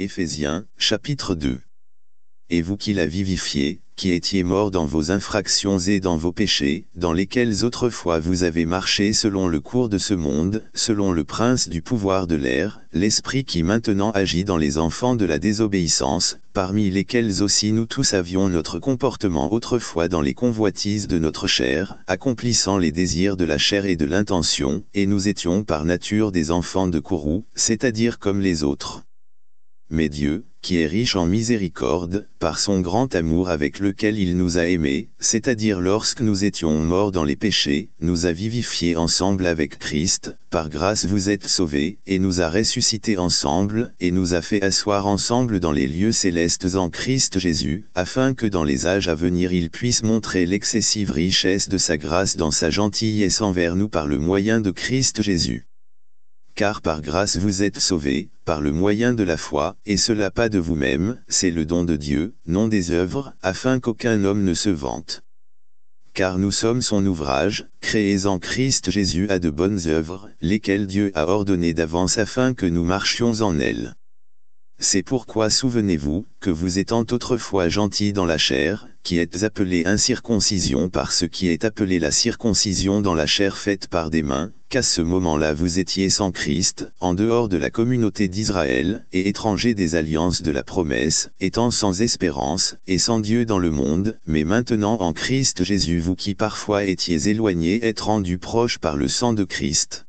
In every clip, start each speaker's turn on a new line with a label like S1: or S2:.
S1: Éphésiens, chapitre 2. Et vous qui la vivifiez, qui étiez mort dans vos infractions et dans vos péchés, dans lesquels autrefois vous avez marché selon le cours de ce monde, selon le prince du pouvoir de l'air, l'esprit qui maintenant agit dans les enfants de la désobéissance, parmi lesquels aussi nous tous avions notre comportement autrefois dans les convoitises de notre chair, accomplissant les désirs de la chair et de l'intention, et nous étions par nature des enfants de courroux, c'est-à-dire comme les autres. Mais Dieu, qui est riche en miséricorde, par son grand amour avec lequel il nous a aimés, c'est-à-dire lorsque nous étions morts dans les péchés, nous a vivifiés ensemble avec Christ, par grâce vous êtes sauvés, et nous a ressuscités ensemble, et nous a fait asseoir ensemble dans les lieux célestes en Christ Jésus, afin que dans les âges à venir il puisse montrer l'excessive richesse de sa grâce dans sa gentillesse envers nous par le moyen de Christ Jésus car par grâce vous êtes sauvés, par le moyen de la foi, et cela pas de vous-même, c'est le don de Dieu, non des œuvres, afin qu'aucun homme ne se vante. Car nous sommes son ouvrage, créés en Christ Jésus à de bonnes œuvres, lesquelles Dieu a ordonné d'avance afin que nous marchions en elles. C'est pourquoi souvenez-vous, que vous étant autrefois gentils dans la chair, qui êtes appelés incirconcision par ce qui est appelé la circoncision dans la chair faite par des mains, Qu'à ce moment-là vous étiez sans Christ, en dehors de la communauté d'Israël, et étranger des alliances de la promesse, étant sans espérance, et sans Dieu dans le monde, mais maintenant en Christ Jésus vous qui parfois étiez éloignés êtes rendus proches par le sang de Christ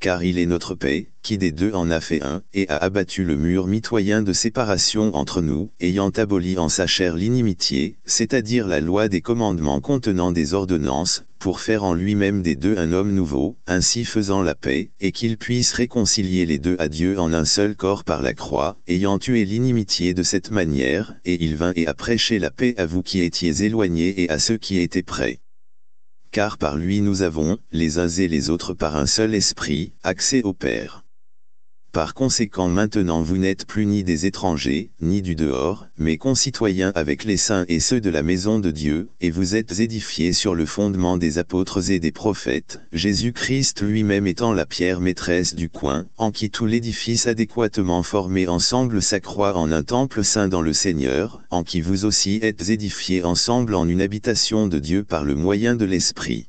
S1: car il est notre paix, qui des deux en a fait un, et a abattu le mur mitoyen de séparation entre nous, ayant aboli en sa chair l'inimitié, c'est-à-dire la loi des commandements contenant des ordonnances, pour faire en lui-même des deux un homme nouveau, ainsi faisant la paix, et qu'il puisse réconcilier les deux à Dieu en un seul corps par la croix, ayant tué l'inimitié de cette manière, et il vint et a prêché la paix à vous qui étiez éloignés et à ceux qui étaient prêts car par lui nous avons, les uns et les autres par un seul esprit, accès au Père. Par conséquent maintenant vous n'êtes plus ni des étrangers, ni du dehors, mais concitoyens avec les saints et ceux de la maison de Dieu, et vous êtes édifiés sur le fondement des apôtres et des prophètes, Jésus-Christ lui-même étant la pierre maîtresse du coin, en qui tout l'édifice adéquatement formé ensemble s'accroît en un temple saint dans le Seigneur, en qui vous aussi êtes édifiés ensemble en une habitation de Dieu par le moyen de l'Esprit.